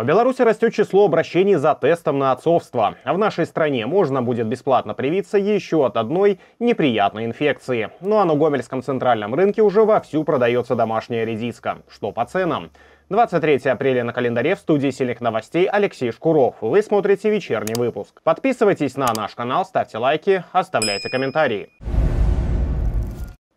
В Беларуси растет число обращений за тестом на отцовство. В нашей стране можно будет бесплатно привиться еще от одной неприятной инфекции. Ну а на Гомельском центральном рынке уже вовсю продается домашняя редиска. Что по ценам? 23 апреля на календаре в студии сильных новостей Алексей Шкуров. Вы смотрите вечерний выпуск. Подписывайтесь на наш канал, ставьте лайки, оставляйте комментарии.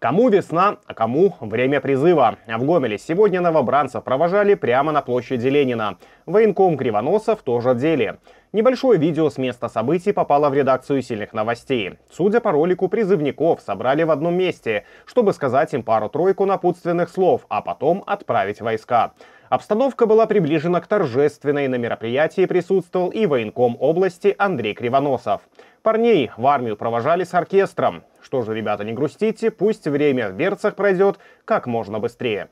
Кому весна, а кому время призыва. В Гомеле сегодня новобранцев провожали прямо на площади Ленина. Военком Кривоносов тоже деле. Небольшое видео с места событий попало в редакцию «Сильных новостей». Судя по ролику, призывников собрали в одном месте, чтобы сказать им пару-тройку напутственных слов, а потом отправить войска. Обстановка была приближена к торжественной, на мероприятии присутствовал и военком области Андрей Кривоносов. Парней в армию провожали с оркестром. Что же, ребята, не грустите, пусть время в берцах пройдет как можно быстрее.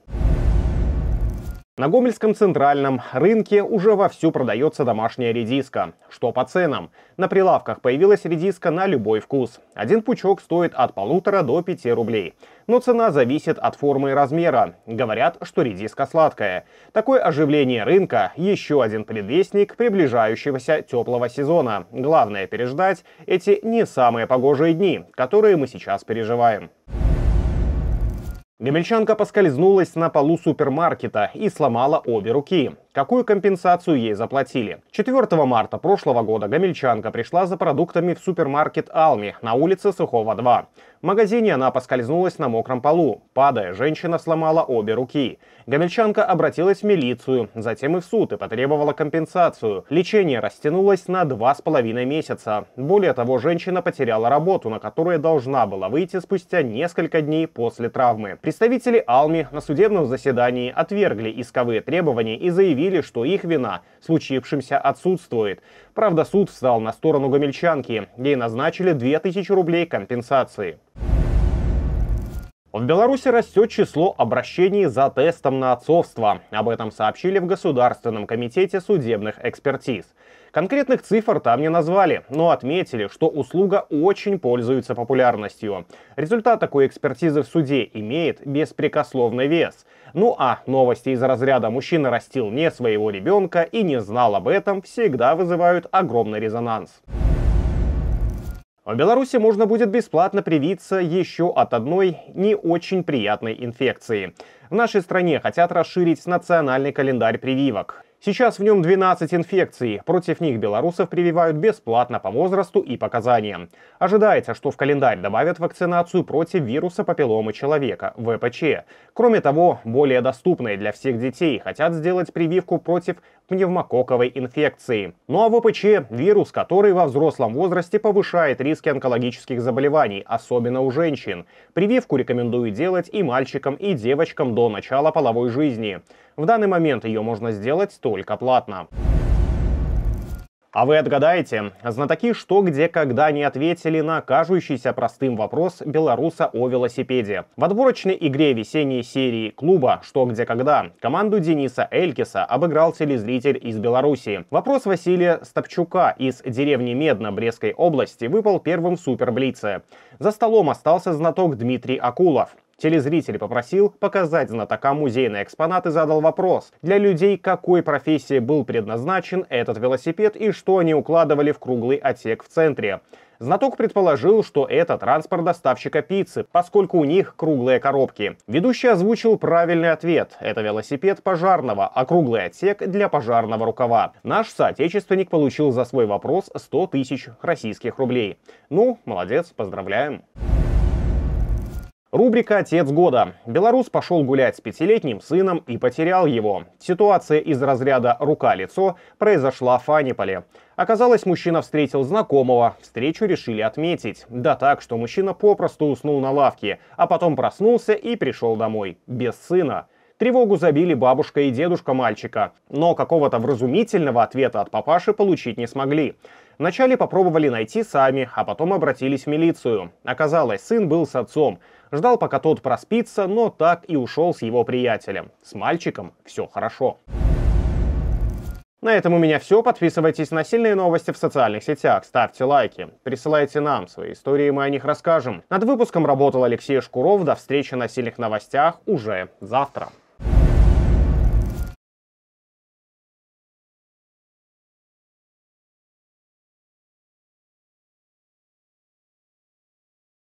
На Гомельском центральном рынке уже вовсю продается домашняя редиска. Что по ценам? На прилавках появилась редиска на любой вкус. Один пучок стоит от полутора до 5 рублей. Но цена зависит от формы и размера. Говорят, что редиска сладкая. Такое оживление рынка – еще один предвестник приближающегося теплого сезона. Главное переждать эти не самые погожие дни, которые мы сейчас переживаем. Мельчанка поскользнулась на полу супермаркета и сломала обе руки. Какую компенсацию ей заплатили? 4 марта прошлого года гамильчанка пришла за продуктами в супермаркет «Алми» на улице Сухого 2. В магазине она поскользнулась на мокром полу. Падая, женщина сломала обе руки. Гамильчанка обратилась в милицию, затем и в суд и потребовала компенсацию. Лечение растянулось на два с половиной месяца. Более того, женщина потеряла работу, на которую должна была выйти спустя несколько дней после травмы. Представители «Алми» на судебном заседании отвергли исковые требования и заявили, заявили, что их вина в случившемся отсутствует. Правда, суд встал на сторону гомельчанки. Ей назначили 2000 рублей компенсации. В Беларуси растет число обращений за тестом на отцовство. Об этом сообщили в Государственном комитете судебных экспертиз. Конкретных цифр там не назвали, но отметили, что услуга очень пользуется популярностью. Результат такой экспертизы в суде имеет беспрекословный вес. Ну а новости из разряда «мужчина растил не своего ребенка и не знал об этом» всегда вызывают огромный резонанс. В Беларуси можно будет бесплатно привиться еще от одной не очень приятной инфекции. В нашей стране хотят расширить национальный календарь прививок. Сейчас в нем 12 инфекций. Против них белорусов прививают бесплатно по возрасту и показаниям. Ожидается, что в календарь добавят вакцинацию против вируса папилломы человека, ВПЧ. Кроме того, более доступной для всех детей хотят сделать прививку против пневмококковой инфекции. Ну а ВПЧ – вирус, который во взрослом возрасте повышает риски онкологических заболеваний, особенно у женщин. Прививку рекомендуют делать и мальчикам, и девочкам до начала половой жизни. В данный момент ее можно сделать только платно. А вы отгадаете, знатоки что, где, когда не ответили на кажущийся простым вопрос белоруса о велосипеде. В отборочной игре весенней серии клуба «Что, где, когда» команду Дениса Элькиса обыграл телезритель из Беларуси. Вопрос Василия Стопчука из деревни Медно Брестской области выпал первым в суперблице. За столом остался знаток Дмитрий Акулов. Телезритель попросил показать знатока музейный экспонат и задал вопрос, для людей какой профессии был предназначен этот велосипед и что они укладывали в круглый отсек в центре. Знаток предположил, что это транспорт доставщика пиццы, поскольку у них круглые коробки. Ведущий озвучил правильный ответ. Это велосипед пожарного, а круглый отсек для пожарного рукава. Наш соотечественник получил за свой вопрос 100 тысяч российских рублей. Ну, молодец, поздравляем. Рубрика «Отец года». Белорус пошел гулять с пятилетним сыном и потерял его. Ситуация из разряда «рука-лицо» произошла в Фаниполе. Оказалось, мужчина встретил знакомого, встречу решили отметить. Да так, что мужчина попросту уснул на лавке, а потом проснулся и пришел домой. Без сына. Тревогу забили бабушка и дедушка мальчика, но какого-то вразумительного ответа от папаши получить не смогли. Вначале попробовали найти сами, а потом обратились в милицию. Оказалось, сын был с отцом. Ждал, пока тот проспится, но так и ушел с его приятелем. С мальчиком все хорошо. На этом у меня все. Подписывайтесь на сильные новости в социальных сетях, ставьте лайки, присылайте нам свои истории, мы о них расскажем. Над выпуском работал Алексей Шкуров. До встречи на сильных новостях уже завтра.